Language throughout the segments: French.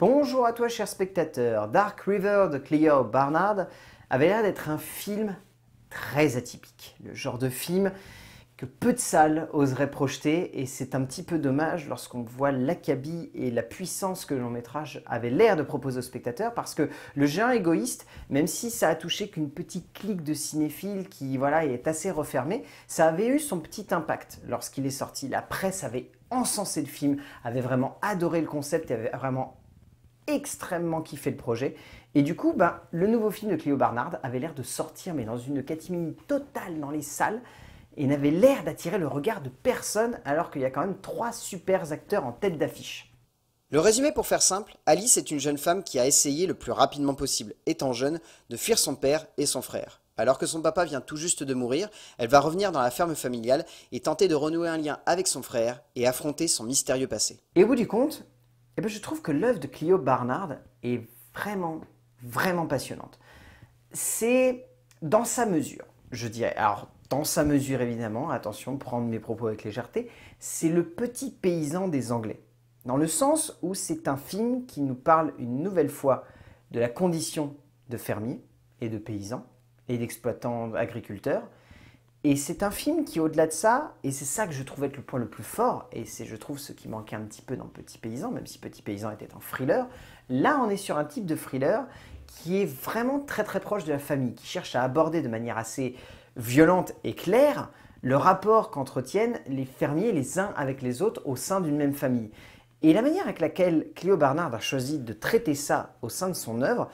Bonjour à toi, cher spectateur. Dark River de Cleo Barnard avait l'air d'être un film très atypique. Le genre de film que peu de salles oseraient projeter, et c'est un petit peu dommage lorsqu'on voit l'acabit et la puissance que le long métrage avait l'air de proposer aux spectateurs, parce que le géant égoïste, même si ça a touché qu'une petite clique de cinéphiles qui voilà, est assez refermée, ça avait eu son petit impact lorsqu'il est sorti. La presse avait encensé le film, avait vraiment adoré le concept et avait vraiment extrêmement kiffé le projet. Et du coup, ben, le nouveau film de Cléo Barnard avait l'air de sortir, mais dans une catimini totale dans les salles, et n'avait l'air d'attirer le regard de personne, alors qu'il y a quand même trois super acteurs en tête d'affiche. Le résumé pour faire simple, Alice est une jeune femme qui a essayé le plus rapidement possible, étant jeune, de fuir son père et son frère. Alors que son papa vient tout juste de mourir, elle va revenir dans la ferme familiale et tenter de renouer un lien avec son frère et affronter son mystérieux passé. Et au bout du compte, eh ben, je trouve que l'œuvre de Clio Barnard est vraiment, vraiment passionnante. C'est dans sa mesure, je dirais. Alors, dans sa mesure, évidemment, attention, prendre mes propos avec légèreté, c'est le petit paysan des Anglais. Dans le sens où c'est un film qui nous parle une nouvelle fois de la condition de fermier et de paysan et d'exploitant agriculteur, et c'est un film qui, au-delà de ça, et c'est ça que je trouve être le point le plus fort, et c'est, je trouve, ce qui manquait un petit peu dans Petit Paysan, même si Petit Paysan était un thriller, là, on est sur un type de thriller qui est vraiment très très proche de la famille, qui cherche à aborder de manière assez violente et claire le rapport qu'entretiennent les fermiers les uns avec les autres au sein d'une même famille. Et la manière avec laquelle Cléo Barnard a choisi de traiter ça au sein de son œuvre,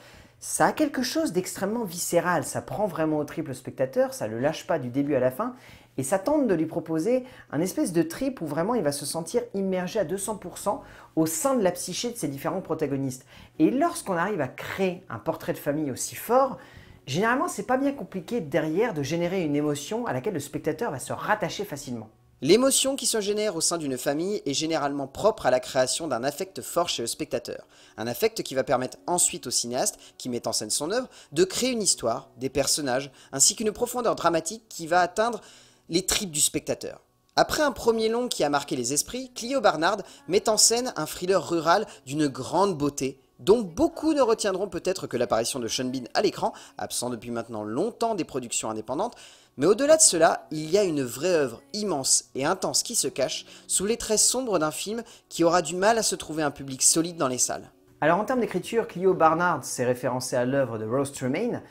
ça a quelque chose d'extrêmement viscéral, ça prend vraiment au triple spectateur, ça le lâche pas du début à la fin, et ça tente de lui proposer un espèce de trip où vraiment il va se sentir immergé à 200% au sein de la psyché de ses différents protagonistes. Et lorsqu'on arrive à créer un portrait de famille aussi fort, généralement c'est pas bien compliqué derrière de générer une émotion à laquelle le spectateur va se rattacher facilement. L'émotion qui se génère au sein d'une famille est généralement propre à la création d'un affect fort chez le spectateur. Un affect qui va permettre ensuite au cinéaste, qui met en scène son œuvre, de créer une histoire, des personnages, ainsi qu'une profondeur dramatique qui va atteindre les tripes du spectateur. Après un premier long qui a marqué les esprits, Clio Barnard met en scène un thriller rural d'une grande beauté, dont beaucoup ne retiendront peut-être que l'apparition de Sean Bean à l'écran, absent depuis maintenant longtemps des productions indépendantes, mais au-delà de cela, il y a une vraie œuvre immense et intense qui se cache sous les traits sombres d'un film qui aura du mal à se trouver un public solide dans les salles. Alors en termes d'écriture, Clio Barnard s'est référencé à l'œuvre de Rose Tremaine,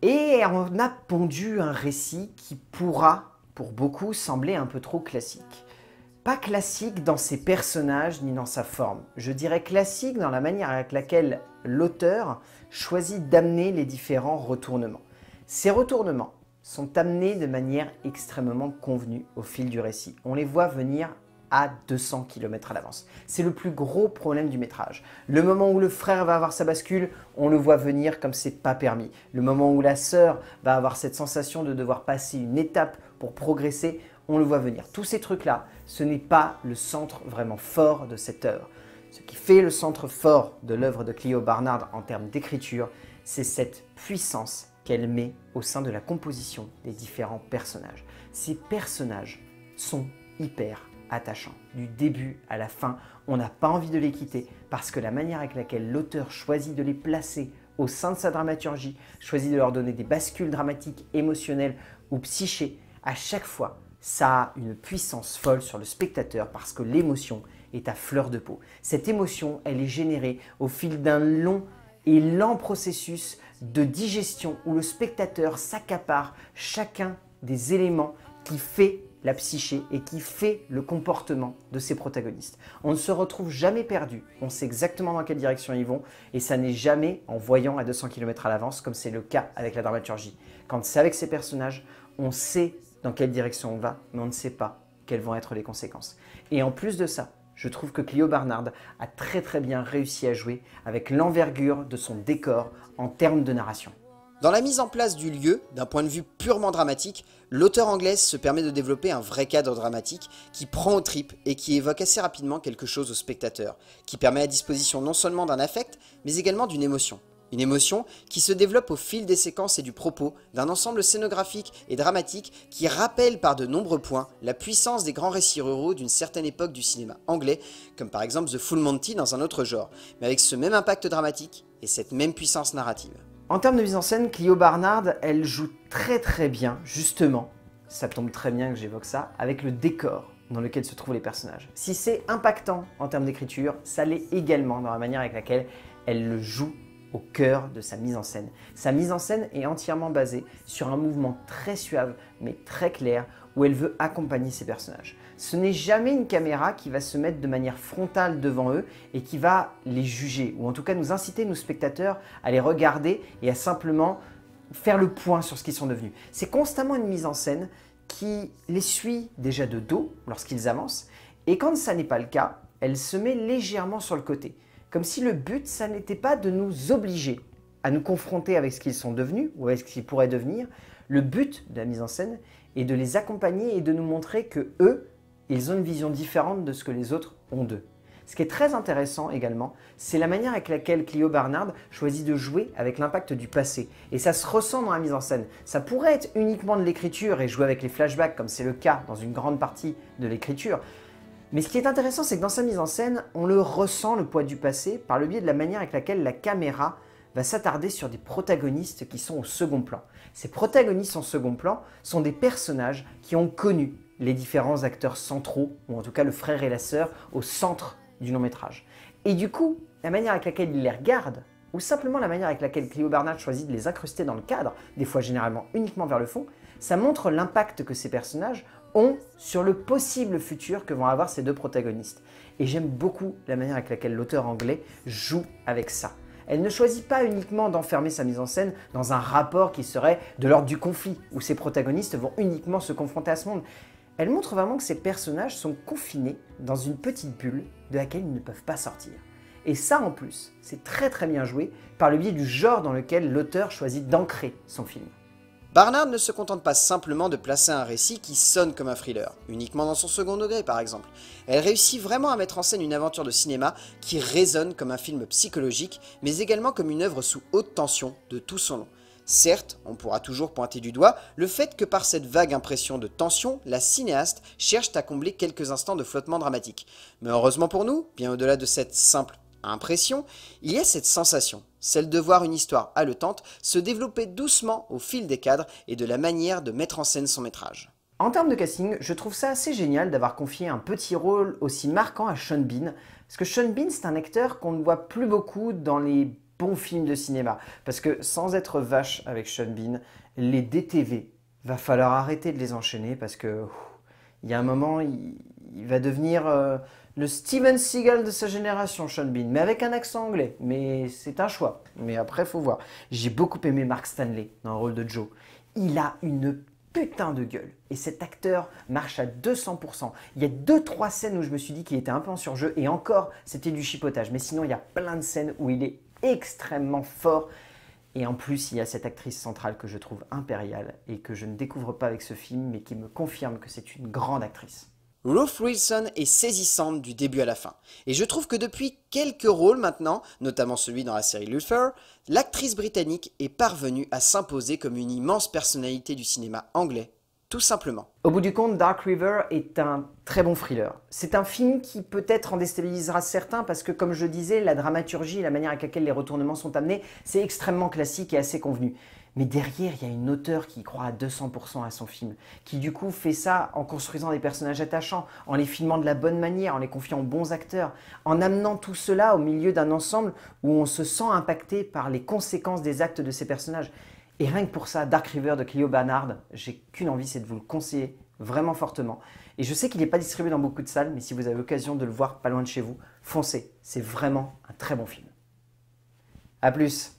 et on a pondu un récit qui pourra, pour beaucoup, sembler un peu trop classique classique dans ses personnages ni dans sa forme. Je dirais classique dans la manière avec laquelle l'auteur choisit d'amener les différents retournements. Ces retournements sont amenés de manière extrêmement convenue au fil du récit. On les voit venir à 200 km à l'avance. C'est le plus gros problème du métrage. Le moment où le frère va avoir sa bascule, on le voit venir comme c'est pas permis. Le moment où la sœur va avoir cette sensation de devoir passer une étape pour progresser, on le voit venir. Tous ces trucs-là, ce n'est pas le centre vraiment fort de cette œuvre. Ce qui fait le centre fort de l'œuvre de Clio Barnard en termes d'écriture, c'est cette puissance qu'elle met au sein de la composition des différents personnages. Ces personnages sont hyper attachants. Du début à la fin, on n'a pas envie de les quitter parce que la manière avec laquelle l'auteur choisit de les placer au sein de sa dramaturgie, choisit de leur donner des bascules dramatiques, émotionnelles ou psychées, à chaque fois, ça a une puissance folle sur le spectateur parce que l'émotion est à fleur de peau. Cette émotion, elle est générée au fil d'un long et lent processus de digestion où le spectateur s'accapare chacun des éléments qui fait la psyché et qui fait le comportement de ses protagonistes. On ne se retrouve jamais perdu, on sait exactement dans quelle direction ils vont et ça n'est jamais en voyant à 200 km à l'avance comme c'est le cas avec la dramaturgie. Quand c'est avec ces personnages, on sait dans quelle direction on va, mais on ne sait pas quelles vont être les conséquences. Et en plus de ça, je trouve que Clio Barnard a très très bien réussi à jouer avec l'envergure de son décor en termes de narration. Dans la mise en place du lieu, d'un point de vue purement dramatique, l'auteur anglaise se permet de développer un vrai cadre dramatique qui prend aux tripes et qui évoque assez rapidement quelque chose au spectateur, qui permet à disposition non seulement d'un affect, mais également d'une émotion. Une émotion qui se développe au fil des séquences et du propos, d'un ensemble scénographique et dramatique qui rappelle par de nombreux points la puissance des grands récits ruraux d'une certaine époque du cinéma anglais, comme par exemple The Full Monty dans un autre genre, mais avec ce même impact dramatique et cette même puissance narrative. En termes de mise en scène, Clio Barnard, elle joue très très bien, justement, ça tombe très bien que j'évoque ça, avec le décor dans lequel se trouvent les personnages. Si c'est impactant en termes d'écriture, ça l'est également dans la manière avec laquelle elle le joue au cœur de sa mise en scène. Sa mise en scène est entièrement basée sur un mouvement très suave mais très clair où elle veut accompagner ses personnages. Ce n'est jamais une caméra qui va se mettre de manière frontale devant eux et qui va les juger, ou en tout cas nous inciter, nos spectateurs, à les regarder et à simplement faire le point sur ce qu'ils sont devenus. C'est constamment une mise en scène qui les suit déjà de dos lorsqu'ils avancent, et quand ça n'est pas le cas, elle se met légèrement sur le côté comme si le but, ça n'était pas de nous obliger à nous confronter avec ce qu'ils sont devenus ou avec ce qu'ils pourraient devenir. Le but de la mise en scène est de les accompagner et de nous montrer que eux, ils ont une vision différente de ce que les autres ont d'eux. Ce qui est très intéressant également, c'est la manière avec laquelle Clio Barnard choisit de jouer avec l'impact du passé. Et ça se ressent dans la mise en scène. Ça pourrait être uniquement de l'écriture et jouer avec les flashbacks, comme c'est le cas dans une grande partie de l'écriture. Mais ce qui est intéressant, c'est que dans sa mise en scène, on le ressent le poids du passé par le biais de la manière avec laquelle la caméra va s'attarder sur des protagonistes qui sont au second plan. Ces protagonistes en second plan sont des personnages qui ont connu les différents acteurs centraux, ou en tout cas le frère et la sœur, au centre du long métrage. Et du coup, la manière avec laquelle il les regarde, ou simplement la manière avec laquelle Clio Barnard choisit de les incruster dans le cadre, des fois généralement uniquement vers le fond, ça montre l'impact que ces personnages sur le possible futur que vont avoir ces deux protagonistes. Et j'aime beaucoup la manière avec laquelle l'auteur anglais joue avec ça. Elle ne choisit pas uniquement d'enfermer sa mise en scène dans un rapport qui serait de l'ordre du conflit, où ses protagonistes vont uniquement se confronter à ce monde. Elle montre vraiment que ces personnages sont confinés dans une petite bulle de laquelle ils ne peuvent pas sortir. Et ça en plus, c'est très très bien joué par le biais du genre dans lequel l'auteur choisit d'ancrer son film. Barnard ne se contente pas simplement de placer un récit qui sonne comme un thriller, uniquement dans son second degré par exemple. Elle réussit vraiment à mettre en scène une aventure de cinéma qui résonne comme un film psychologique, mais également comme une œuvre sous haute tension de tout son long. Certes, on pourra toujours pointer du doigt le fait que par cette vague impression de tension, la cinéaste cherche à combler quelques instants de flottement dramatique. Mais heureusement pour nous, bien au-delà de cette simple impression, il y a cette sensation, celle de voir une histoire haletante se développer doucement au fil des cadres et de la manière de mettre en scène son métrage. En termes de casting, je trouve ça assez génial d'avoir confié un petit rôle aussi marquant à Sean Bean, parce que Sean Bean c'est un acteur qu'on ne voit plus beaucoup dans les bons films de cinéma, parce que sans être vache avec Sean Bean, les DTV, va falloir arrêter de les enchaîner, parce que il y a un moment, il, va devenir... Euh, le Steven Seagal de sa génération, Sean Bean, mais avec un accent anglais. Mais c'est un choix. Mais après, faut voir. J'ai beaucoup aimé Mark Stanley dans le rôle de Joe. Il a une putain de gueule. Et cet acteur marche à 200%. Il y a deux, trois scènes où je me suis dit qu'il était un peu en surjeu. Et encore, c'était du chipotage. Mais sinon, il y a plein de scènes où il est extrêmement fort. Et en plus, il y a cette actrice centrale que je trouve impériale et que je ne découvre pas avec ce film, mais qui me confirme que c'est une grande actrice. Ruth Wilson est saisissante du début à la fin. Et je trouve que depuis quelques rôles maintenant, notamment celui dans la série Luther, l'actrice britannique est parvenue à s'imposer comme une immense personnalité du cinéma anglais, tout simplement. Au bout du compte, Dark River est un très bon thriller. C'est un film qui peut-être en déstabilisera certains parce que, comme je disais, la dramaturgie et la manière à laquelle les retournements sont amenés, c'est extrêmement classique et assez convenu. Mais derrière, il y a une auteur qui croit à 200% à son film, qui du coup fait ça en construisant des personnages attachants, en les filmant de la bonne manière, en les confiant aux bons acteurs, en amenant tout cela au milieu d'un ensemble où on se sent impacté par les conséquences des actes de ces personnages. Et rien que pour ça, Dark River de Clio Barnard, j'ai qu'une envie, c'est de vous le conseiller vraiment fortement. Et je sais qu'il n'est pas distribué dans beaucoup de salles, mais si vous avez l'occasion de le voir pas loin de chez vous, foncez, c'est vraiment un très bon film. A plus